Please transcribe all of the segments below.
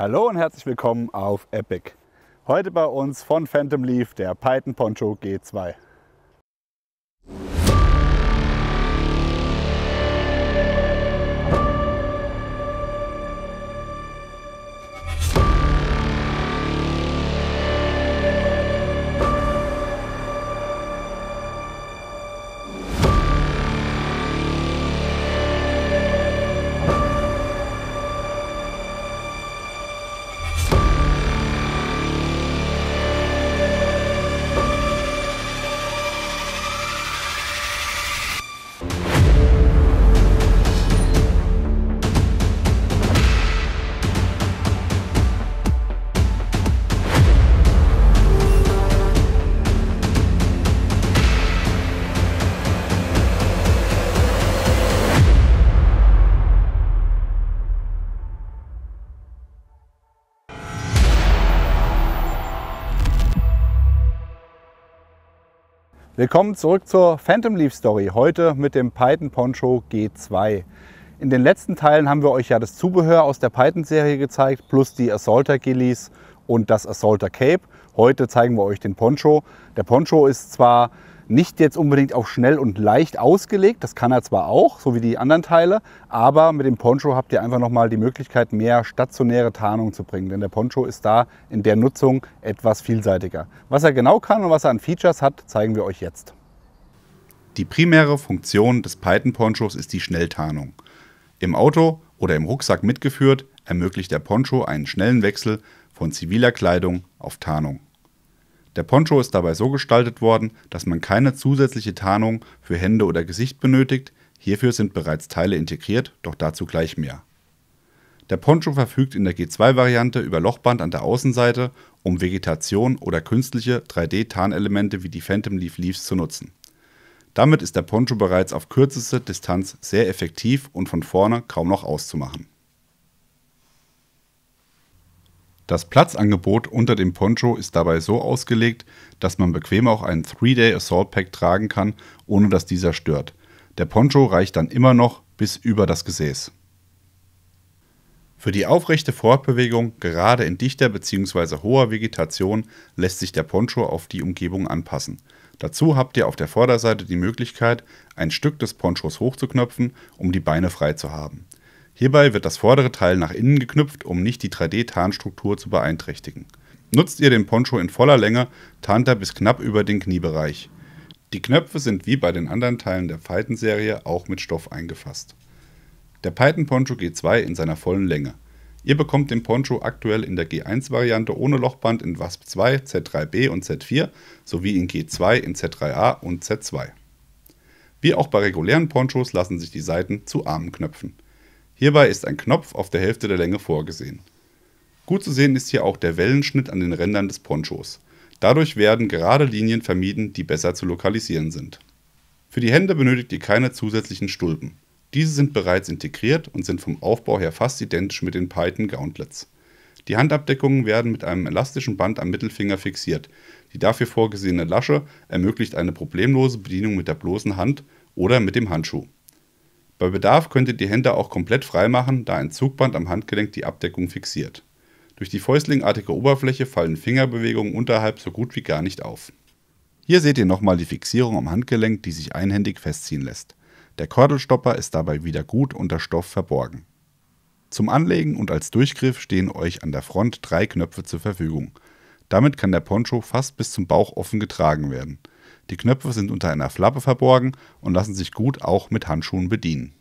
Hallo und herzlich willkommen auf Epic. Heute bei uns von Phantom Leaf der Python Poncho G2. Willkommen zurück zur Phantom Leaf Story, heute mit dem Python Poncho G2. In den letzten Teilen haben wir euch ja das Zubehör aus der Python-Serie gezeigt, plus die Assaulter Gillies und das Assaulter Cape. Heute zeigen wir euch den Poncho. Der Poncho ist zwar nicht jetzt unbedingt auf schnell und leicht ausgelegt. Das kann er zwar auch, so wie die anderen Teile, aber mit dem Poncho habt ihr einfach nochmal die Möglichkeit, mehr stationäre Tarnung zu bringen, denn der Poncho ist da in der Nutzung etwas vielseitiger. Was er genau kann und was er an Features hat, zeigen wir euch jetzt. Die primäre Funktion des Python-Ponchos ist die Schnelltarnung. Im Auto oder im Rucksack mitgeführt, ermöglicht der Poncho einen schnellen Wechsel von ziviler Kleidung auf Tarnung. Der Poncho ist dabei so gestaltet worden, dass man keine zusätzliche Tarnung für Hände oder Gesicht benötigt, hierfür sind bereits Teile integriert, doch dazu gleich mehr. Der Poncho verfügt in der G2-Variante über Lochband an der Außenseite, um Vegetation oder künstliche 3D-Tarnelemente wie die Phantom Leaf Leaves zu nutzen. Damit ist der Poncho bereits auf kürzeste Distanz sehr effektiv und von vorne kaum noch auszumachen. Das Platzangebot unter dem Poncho ist dabei so ausgelegt, dass man bequem auch einen 3-Day Assault Pack tragen kann, ohne dass dieser stört. Der Poncho reicht dann immer noch bis über das Gesäß. Für die aufrechte Fortbewegung, gerade in dichter bzw. hoher Vegetation, lässt sich der Poncho auf die Umgebung anpassen. Dazu habt ihr auf der Vorderseite die Möglichkeit, ein Stück des Ponchos hochzuknöpfen, um die Beine frei zu haben. Hierbei wird das vordere Teil nach innen geknüpft, um nicht die 3D-Tarnstruktur zu beeinträchtigen. Nutzt ihr den Poncho in voller Länge, tarnt er bis knapp über den Kniebereich. Die Knöpfe sind wie bei den anderen Teilen der Python-Serie auch mit Stoff eingefasst. Der Python Poncho G2 in seiner vollen Länge. Ihr bekommt den Poncho aktuell in der G1-Variante ohne Lochband in WASP 2, Z3B und Z4 sowie in G2 in Z3A und Z2. Wie auch bei regulären Ponchos lassen sich die Seiten zu Armen knöpfen. Hierbei ist ein Knopf auf der Hälfte der Länge vorgesehen. Gut zu sehen ist hier auch der Wellenschnitt an den Rändern des Ponchos. Dadurch werden gerade Linien vermieden, die besser zu lokalisieren sind. Für die Hände benötigt ihr keine zusätzlichen Stulpen. Diese sind bereits integriert und sind vom Aufbau her fast identisch mit den Python Gauntlets. Die Handabdeckungen werden mit einem elastischen Band am Mittelfinger fixiert. Die dafür vorgesehene Lasche ermöglicht eine problemlose Bedienung mit der bloßen Hand oder mit dem Handschuh. Bei Bedarf könnt ihr die Hände auch komplett frei machen, da ein Zugband am Handgelenk die Abdeckung fixiert. Durch die fäustlingartige Oberfläche fallen Fingerbewegungen unterhalb so gut wie gar nicht auf. Hier seht ihr nochmal die Fixierung am Handgelenk, die sich einhändig festziehen lässt. Der Kordelstopper ist dabei wieder gut unter Stoff verborgen. Zum Anlegen und als Durchgriff stehen euch an der Front drei Knöpfe zur Verfügung. Damit kann der Poncho fast bis zum Bauch offen getragen werden – die Knöpfe sind unter einer Flappe verborgen und lassen sich gut auch mit Handschuhen bedienen.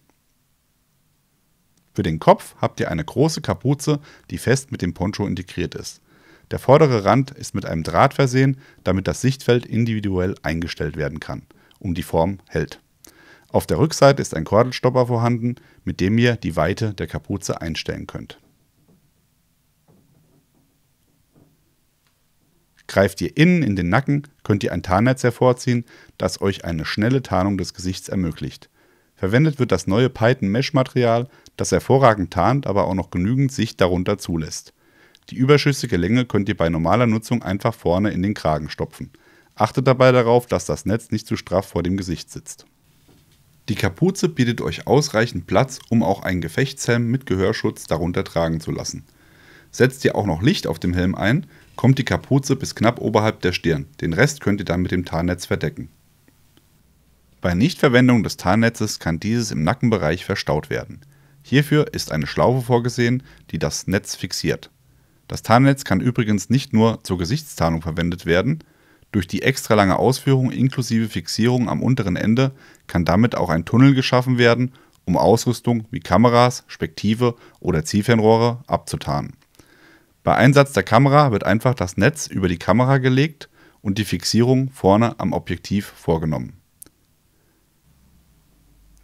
Für den Kopf habt ihr eine große Kapuze, die fest mit dem Poncho integriert ist. Der vordere Rand ist mit einem Draht versehen, damit das Sichtfeld individuell eingestellt werden kann, um die Form hält. Auf der Rückseite ist ein Kordelstopper vorhanden, mit dem ihr die Weite der Kapuze einstellen könnt. Greift ihr innen in den Nacken, könnt ihr ein Tarnnetz hervorziehen, das euch eine schnelle Tarnung des Gesichts ermöglicht. Verwendet wird das neue Python Mesh Material, das hervorragend tarnt, aber auch noch genügend Sicht darunter zulässt. Die überschüssige Länge könnt ihr bei normaler Nutzung einfach vorne in den Kragen stopfen. Achtet dabei darauf, dass das Netz nicht zu straff vor dem Gesicht sitzt. Die Kapuze bietet euch ausreichend Platz, um auch einen Gefechtshelm mit Gehörschutz darunter tragen zu lassen. Setzt ihr auch noch Licht auf dem Helm ein, kommt die Kapuze bis knapp oberhalb der Stirn, den Rest könnt ihr dann mit dem Tarnnetz verdecken. Bei Nichtverwendung des Tarnnetzes kann dieses im Nackenbereich verstaut werden. Hierfür ist eine Schlaufe vorgesehen, die das Netz fixiert. Das Tarnnetz kann übrigens nicht nur zur Gesichtstarnung verwendet werden, durch die extra lange Ausführung inklusive Fixierung am unteren Ende kann damit auch ein Tunnel geschaffen werden, um Ausrüstung wie Kameras, Spektive oder Zielfernrohre abzutarnen. Bei Einsatz der Kamera wird einfach das Netz über die Kamera gelegt und die Fixierung vorne am Objektiv vorgenommen.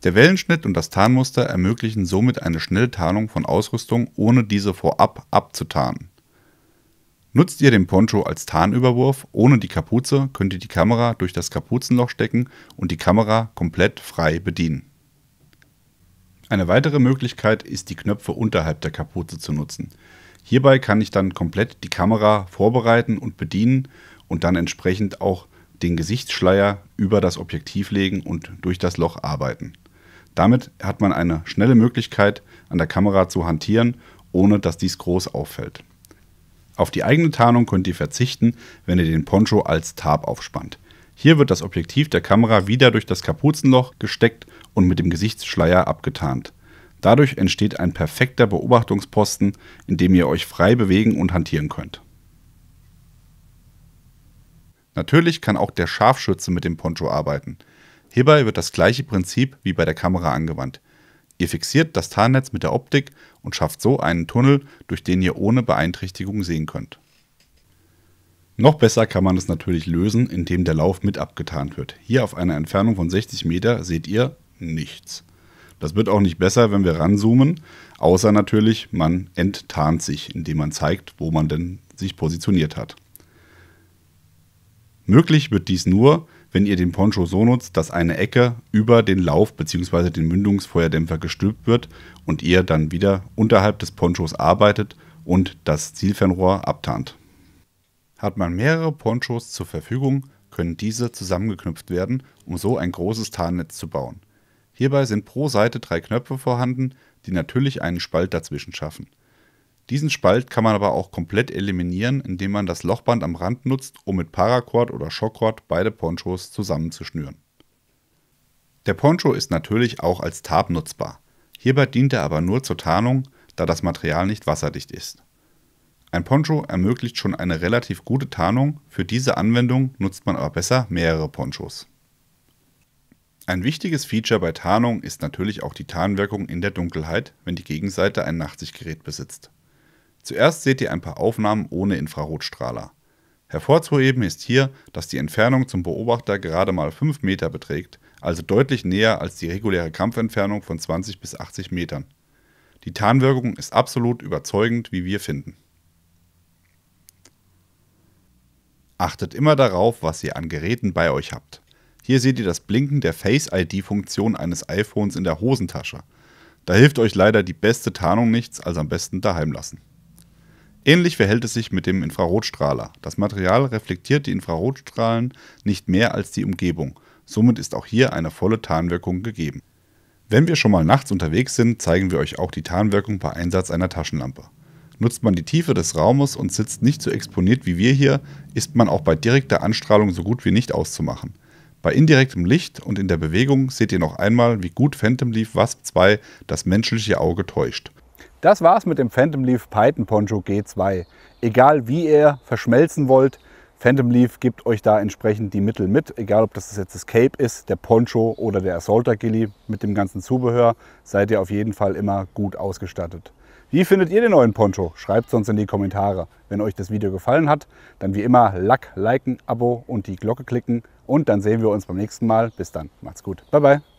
Der Wellenschnitt und das Tarnmuster ermöglichen somit eine schnelle Tarnung von Ausrüstung, ohne diese vorab abzutarnen. Nutzt ihr den Poncho als Tarnüberwurf ohne die Kapuze, könnt ihr die Kamera durch das Kapuzenloch stecken und die Kamera komplett frei bedienen. Eine weitere Möglichkeit ist, die Knöpfe unterhalb der Kapuze zu nutzen. Hierbei kann ich dann komplett die Kamera vorbereiten und bedienen und dann entsprechend auch den Gesichtsschleier über das Objektiv legen und durch das Loch arbeiten. Damit hat man eine schnelle Möglichkeit, an der Kamera zu hantieren, ohne dass dies groß auffällt. Auf die eigene Tarnung könnt ihr verzichten, wenn ihr den Poncho als Tarp aufspannt. Hier wird das Objektiv der Kamera wieder durch das Kapuzenloch gesteckt und mit dem Gesichtsschleier abgetarnt. Dadurch entsteht ein perfekter Beobachtungsposten, in dem ihr euch frei bewegen und hantieren könnt. Natürlich kann auch der Scharfschütze mit dem Poncho arbeiten. Hierbei wird das gleiche Prinzip wie bei der Kamera angewandt. Ihr fixiert das Tarnnetz mit der Optik und schafft so einen Tunnel, durch den ihr ohne Beeinträchtigung sehen könnt. Noch besser kann man es natürlich lösen, indem der Lauf mit abgetarnt wird. Hier auf einer Entfernung von 60 Meter seht ihr nichts. Das wird auch nicht besser, wenn wir ranzoomen, außer natürlich, man enttarnt sich, indem man zeigt, wo man denn sich positioniert hat. Möglich wird dies nur, wenn ihr den Poncho so nutzt, dass eine Ecke über den Lauf bzw. den Mündungsfeuerdämpfer gestülpt wird und ihr dann wieder unterhalb des Ponchos arbeitet und das Zielfernrohr abtarnt. Hat man mehrere Ponchos zur Verfügung, können diese zusammengeknüpft werden, um so ein großes Tarnnetz zu bauen. Hierbei sind pro Seite drei Knöpfe vorhanden, die natürlich einen Spalt dazwischen schaffen. Diesen Spalt kann man aber auch komplett eliminieren, indem man das Lochband am Rand nutzt, um mit Paracord oder Schockcord beide Ponchos zusammenzuschnüren. Der Poncho ist natürlich auch als Tarp nutzbar. Hierbei dient er aber nur zur Tarnung, da das Material nicht wasserdicht ist. Ein Poncho ermöglicht schon eine relativ gute Tarnung, für diese Anwendung nutzt man aber besser mehrere Ponchos. Ein wichtiges Feature bei Tarnung ist natürlich auch die Tarnwirkung in der Dunkelheit, wenn die Gegenseite ein Nachtsichtgerät besitzt. Zuerst seht ihr ein paar Aufnahmen ohne Infrarotstrahler. Hervorzuheben ist hier, dass die Entfernung zum Beobachter gerade mal 5 Meter beträgt, also deutlich näher als die reguläre Kampfentfernung von 20 bis 80 Metern. Die Tarnwirkung ist absolut überzeugend, wie wir finden. Achtet immer darauf, was ihr an Geräten bei euch habt. Hier seht ihr das Blinken der Face-ID-Funktion eines iPhones in der Hosentasche. Da hilft euch leider die beste Tarnung nichts, als am besten daheim lassen. Ähnlich verhält es sich mit dem Infrarotstrahler. Das Material reflektiert die Infrarotstrahlen nicht mehr als die Umgebung. Somit ist auch hier eine volle Tarnwirkung gegeben. Wenn wir schon mal nachts unterwegs sind, zeigen wir euch auch die Tarnwirkung bei Einsatz einer Taschenlampe. Nutzt man die Tiefe des Raumes und sitzt nicht so exponiert wie wir hier, ist man auch bei direkter Anstrahlung so gut wie nicht auszumachen. Bei indirektem Licht und in der Bewegung seht ihr noch einmal, wie gut Phantom Leaf Wasp 2 das menschliche Auge täuscht. Das war's mit dem Phantom Leaf Python Poncho G2. Egal wie ihr verschmelzen wollt, Phantom Leaf gibt euch da entsprechend die Mittel mit, egal ob das jetzt das Cape ist, der Poncho oder der Assaulter Gilly mit dem ganzen Zubehör, seid ihr auf jeden Fall immer gut ausgestattet. Wie findet ihr den neuen Poncho? Schreibt es uns in die Kommentare. Wenn euch das Video gefallen hat, dann wie immer Lack, Liken, Abo und die Glocke klicken. Und dann sehen wir uns beim nächsten Mal. Bis dann. Macht's gut. Bye bye.